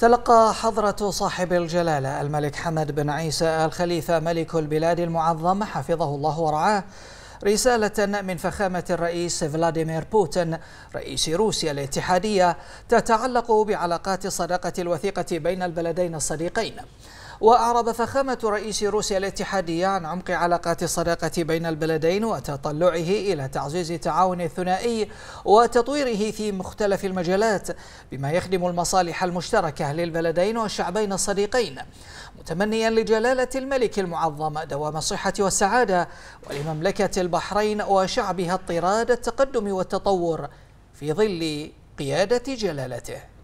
تلقى حضرة صاحب الجلالة الملك حمد بن عيسى الخليفة ملك البلاد المعظم حفظه الله ورعاه رسالة من فخامة الرئيس فلاديمير بوتين رئيس روسيا الاتحادية تتعلق بعلاقات الصداقة الوثيقة بين البلدين الصديقين وأعرب فخامة رئيس روسيا الاتحادية عن عمق علاقات الصداقة بين البلدين وتطلعه إلى تعزيز التعاون الثنائي وتطويره في مختلف المجالات بما يخدم المصالح المشتركة للبلدين والشعبين الصديقين متمنيا لجلالة الملك المعظم دوام الصحة والسعادة ولمملكة البحرين وشعبها الطراد التقدم والتطور في ظل قيادة جلالته